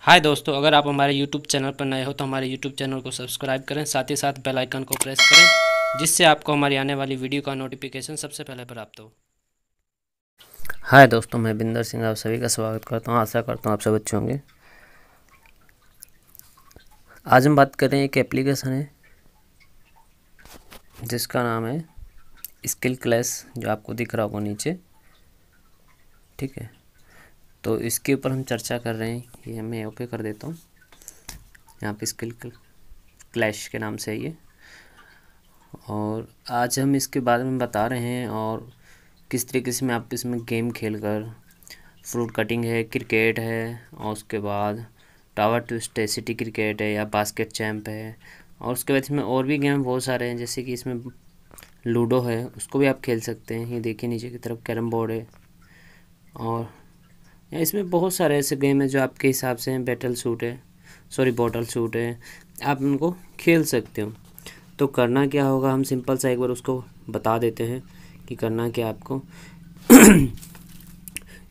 हाय दोस्तों अगर आप हमारे यूट्यूब चैनल पर नए हो तो हमारे यूट्यूब चैनल को सब्सक्राइब करें साथ ही साथ बेल आइकन को प्रेस करें जिससे आपको हमारी आने वाली वीडियो का नोटिफिकेशन सबसे पहले प्राप्त हो हाय दोस्तों मैं बिंदर सिंह आप सभी का स्वागत करता हूँ आशा करता हूँ आप सब अच्छे होंगे आज हम बात करें एक एप्लीकेशन है जिसका नाम है स्किल क्लैश जो आपको दिख रहा होगा नीचे ठीक है तो इसके ऊपर हम चर्चा कर रहे हैं ये मैं ओके कर देता हूँ यहाँ पे स्किल क्लैश के नाम से है ये और आज हम इसके बारे में बता रहे हैं और किस तरीके से मैं आप इसमें गेम खेल कर फ्रूट कटिंग है क्रिकेट है और उसके बाद टावर ट्विस्ट है सिटी क्रिकेट है या बास्केट चैम्प है और उसके बाद इसमें और भी गेम बहुत सारे हैं जैसे कि इसमें लूडो है उसको भी आप खेल सकते हैं ये देखिए नीचे की तरफ कैरम बोर्ड है और या इसमें बहुत सारे ऐसे गेम हैं जो आपके हिसाब से हैं बैटल सूट है सॉरी बॉटल सूट है आप उनको खेल सकते हो तो करना क्या होगा हम सिंपल सा एक बार उसको बता देते हैं कि करना क्या आपको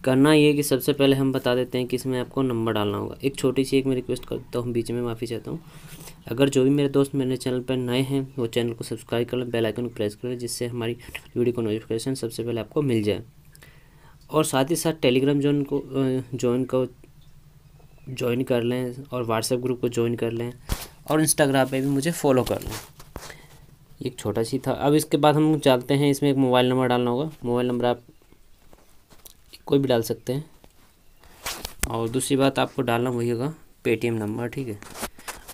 करना ये कि सबसे पहले हम बता देते हैं कि इसमें आपको नंबर डालना होगा एक छोटी सी एक मैं रिक्वेस्ट करता हूँ बीच में माफ़ी चाहता हूँ अगर जो भी मेरे दोस्त मेरे चैनल पर नए हैं वो चैनल को सब्सक्राइब कर लें बेलाइकन को प्रेस करें जिससे हमारी वीडियो को नोटिफिकेशन सबसे पहले आपको मिल जाए और साथ ही साथ टेलीग्राम जोन को जॉइन को ज्वाइन कर लें और व्हाट्सएप ग्रुप को ज्वाइन कर लें और इंस्टाग्राम पे भी मुझे फॉलो कर लें एक छोटा सी था अब इसके बाद हम चलते हैं इसमें एक मोबाइल नंबर डालना होगा मोबाइल नंबर आप कोई भी डाल सकते हैं और दूसरी बात आपको डालना वही होगा पेटीएम नंबर ठीक है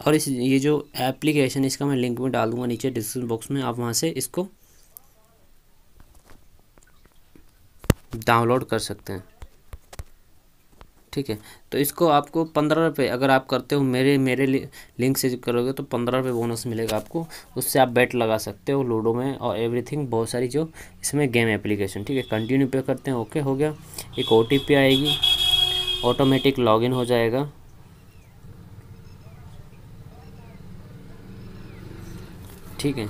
और इस ये जो एप्लीकेशन इसका मैं लिंक में डाल दूँगा नीचे डिस्क्रिप्शन बॉक्स में आप वहाँ से इसको डाउनलोड कर सकते हैं ठीक है तो इसको आपको पंद्रह रुपये अगर आप करते हो मेरे मेरे लिंक से करोगे तो पंद्रह रुपये बोनस मिलेगा आपको उससे आप बैट लगा सकते हो लूडो में और एवरीथिंग बहुत सारी जो इसमें गेम एप्लीकेशन ठीक है कंटिन्यू पे करते हैं ओके हो गया एक ओ आएगी ऑटोमेटिक लॉगिन हो जाएगा ठीक है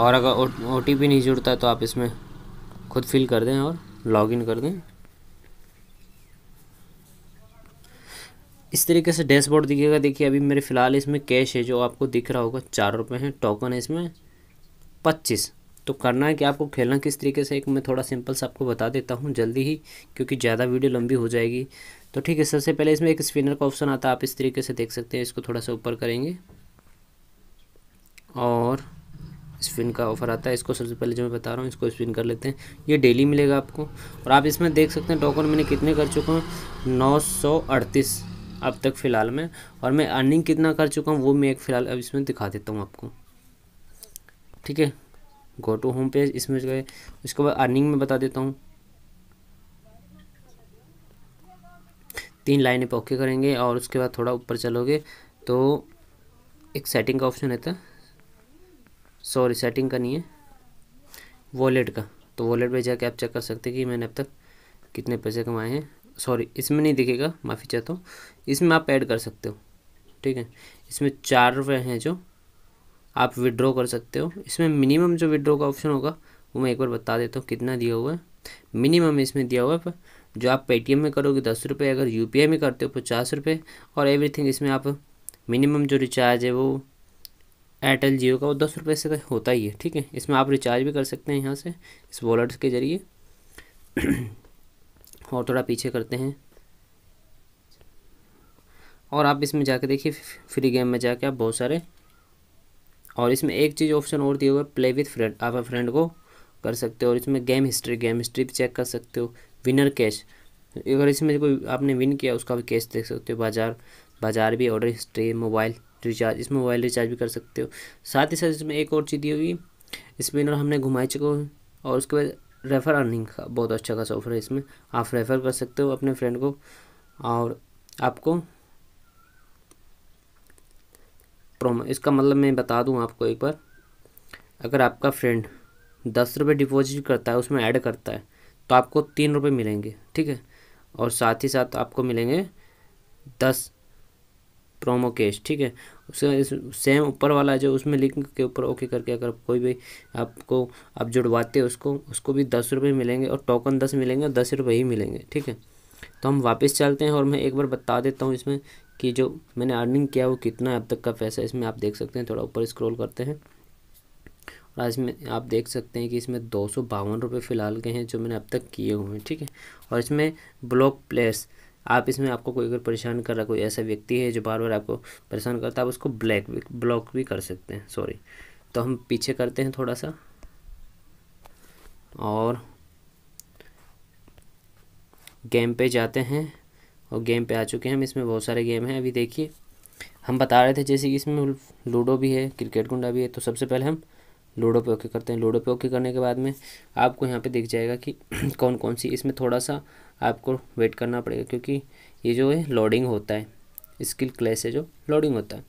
और अगर ओ नहीं जुड़ता तो आप इसमें खुद फिल कर दें और लॉगिन कर दें इस तरीके से डैशबोर्ड दिखेगा देखिए अभी मेरे फ़िलहाल इसमें कैश है जो आपको दिख रहा होगा चार रुपये हैं टोकन है इसमें पच्चीस तो करना है कि आपको खेलना किस तरीके से एक मैं थोड़ा सिंपल सा आपको बता देता हूँ जल्दी ही क्योंकि ज़्यादा वीडियो लंबी हो जाएगी तो ठीक है सबसे पहले इसमें एक स्पिनर का ऑप्शन आता है आप इस तरीके से देख सकते हैं इसको थोड़ा सा ऊपर करेंगे और स्पिन का ऑफर आता है इसको सबसे पहले जो मैं बता रहा हूँ इसको स्पिन कर लेते हैं ये डेली मिलेगा आपको और आप इसमें देख सकते हैं टोकन मैंने कितने कर चुका हूँ नौ सौ अड़तीस अब तक फ़िलहाल में और मैं अर्निंग कितना कर चुका हूँ वो मैं एक फ़िलहाल अब इसमें दिखा देता हूँ आपको ठीक है गो टू होम पेज इसमें गए उसके बाद अर्निंग में बता देता हूँ तीन लाइनें पे ओके करेंगे और उसके बाद थोड़ा ऊपर चलोगे तो एक सेटिंग का ऑप्शन रहता है सॉरी सेटिंग का नहीं है वॉलेट का तो वॉलेट में जाके आप चेक कर सकते हैं कि मैंने अब तक कितने पैसे कमाए हैं सॉरी इसमें नहीं दिखेगा माफ़ी चाहता हूँ इसमें आप ऐड कर सकते हो ठीक है इसमें चार रुपये हैं जो आप विड्रॉ कर सकते हो इसमें मिनिमम जो विड्रॉ का ऑप्शन होगा वो मैं एक बार बता देता हूँ कितना दिया हुआ है मिनिमम इसमें दिया हुआ है जो आप पेटीएम में करोगे दस रुपये अगर यू में करते हो पचास रुपये और एवरीथिंग इसमें आप मिनिमम जो रिचार्ज है वो एयरटेल जियो का वो दस रुपये से होता ही है ठीक है इसमें आप रिचार्ज भी कर सकते हैं यहाँ से इस वॉलेट के ज़रिए और थोड़ा पीछे करते हैं और आप इसमें जाके देखिए फ्री गेम में जाके आप बहुत सारे और इसमें एक चीज़ ऑप्शन और दिया हुआ है प्ले विथ फ्रेंड आप फ्रेंड को कर सकते हो और इसमें गेम हिस्ट्री गेम हिस्ट्री भी चेक कर सकते हो विनर कैश अगर इसमें कोई आपने विन किया उसका भी कैश देख सकते हो बाज़ार बाज़ार भी ऑर्डर हिस्ट्री मोबाइल रिचार्ज इसमें मोबाइल रिचार्ज भी कर सकते हो साथ ही साथ इसमें एक और चीज़ दी हुई स्पिनर हमने हमने चुके हैं और उसके बाद रेफ़र अर्निंग का बहुत अच्छा खासा ऑफर है इसमें आप रेफ़र कर सकते हो अपने फ्रेंड को और आपको प्रोमो इसका मतलब मैं बता दूं आपको एक बार अगर आपका फ्रेंड दस रुपये डिपॉजिट करता है उसमें ऐड करता है तो आपको तीन रुपये मिलेंगे ठीक है और साथ ही साथ आपको मिलेंगे दस प्रोमो केस ठीक है उसका सेम ऊपर वाला जो उसमें लिंक के ऊपर ओके करके अगर कोई भी आपको आप जुड़वाते हैं उसको उसको भी दस रुपये मिलेंगे और टोकन दस मिलेंगे और दस रुपये ही मिलेंगे ठीक है तो हम वापस चलते हैं और मैं एक बार बता देता हूँ इसमें कि जो मैंने अर्निंग किया वो कितना अब तक का पैसा इसमें आप देख सकते हैं थोड़ा ऊपर स्क्रोल करते हैं और इसमें आप देख सकते हैं कि इसमें दो सौ बावन रुपये फ़िलहाल के हैं जो मैंने अब तक किए हुए हैं ठीक है और इसमें ब्लॉक प्लेस आप इसमें आपको कोई अगर परेशान कर रहा कोई ऐसा व्यक्ति है जो बार बार आपको परेशान करता है आप उसको ब्लैक भी ब्लॉक भी कर सकते हैं सॉरी तो हम पीछे करते हैं थोड़ा सा और गेम पे जाते हैं और गेम पे आ चुके हैं हम इसमें बहुत सारे गेम हैं अभी देखिए हम बता रहे थे जैसे कि इसमें लूडो भी है क्रिकेट गुंडा भी है तो सबसे पहले हम लोडो पे ओके करते हैं लोडो पे ओके करने के बाद में आपको यहाँ पे दिख जाएगा कि कौन कौन सी इसमें थोड़ा सा आपको वेट करना पड़ेगा क्योंकि ये जो है लोडिंग होता है स्किल क्लेस है जो लोडिंग होता है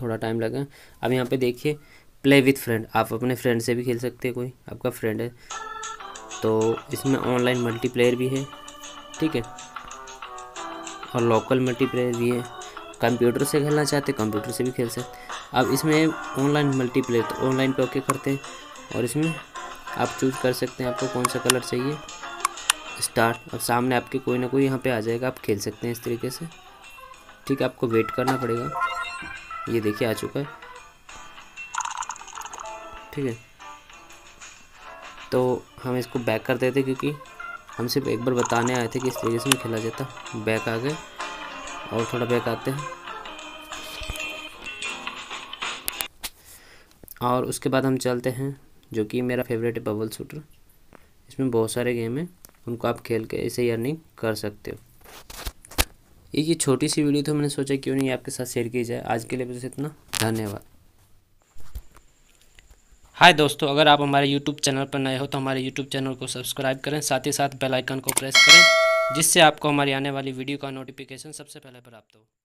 थोड़ा टाइम लगेगा अब यहाँ पे देखिए प्ले विथ फ्रेंड आप अपने फ्रेंड से भी खेल सकते हैं कोई आपका फ्रेंड है तो इसमें ऑनलाइन मल्टीप्लेयर भी है ठीक है और लोकल मल्टीप्लेयर भी है कंप्यूटर से खेलना चाहते कंप्यूटर से भी खेल सकते अब इसमें ऑनलाइन मल्टीप्लेयर तो ऑनलाइन पे ओके करते हैं और इसमें आप चूज कर सकते हैं आपको कौन सा कलर चाहिए स्टार्ट अब सामने आपके कोई ना कोई यहाँ पे आ जाएगा आप खेल सकते हैं इस तरीके से ठीक है आपको वेट करना पड़ेगा ये देखिए आ चुका है ठीक है तो हम इसको बैक कर देते क्योंकि हम सिर्फ एक बार बताने आए थे कि इस तरीके से खेला जाता बैक आ गए और थोड़ा बैक आते हैं और उसके बाद हम चलते हैं जो कि मेरा फेवरेट है बबल शूटर इसमें बहुत सारे गेम हैं उनको आप खेल के ऐसे अर्निंग कर सकते हो एक ये छोटी सी वीडियो तो मैंने सोचा क्यों नहीं आपके साथ शेयर की जाए आज के लिए बस इतना धन्यवाद हाय दोस्तों अगर आप हमारे यूट्यूब चैनल पर नए हो तो हमारे यूट्यूब चैनल को सब्सक्राइब करें साथ ही साथ बेल आइकन को प्रेस करें जिससे आपको हमारी आने वाली वीडियो का नोटिफिकेशन सबसे पहले प्राप्त हो